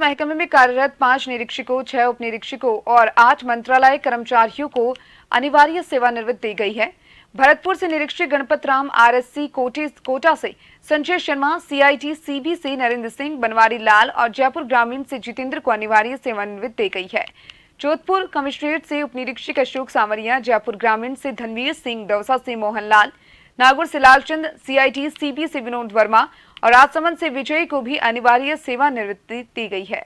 महकमे में कार्यरत पांच निरीक्षकों छह उप निरीक्षकों और आठ मंत्रालय कर्मचारियों को अनिवार्य सेवानिवृत्त दी गई है भरतपुर से निरीक्षक गणपत राम एस कोटे कोटा से संजय शर्मा सीआईटी सीबी से नरेंद्र सिंह बनवारी लाल और जयपुर ग्रामीण से जितेंद्र को अनिवार्य सेवानिवृत्त दी गई है जोधपुर कमिश्नरेट से उप निरीक्षक अशोक सामरिया जयपुर ग्रामीण से धनवीर सिंह दौसा से मोहनलाल नागौर से लालचंद सीआईटी सीपी से विनोद वर्मा और राजसमंद से विजय को भी अनिवार्य सेवानिवृत्ति दी गई है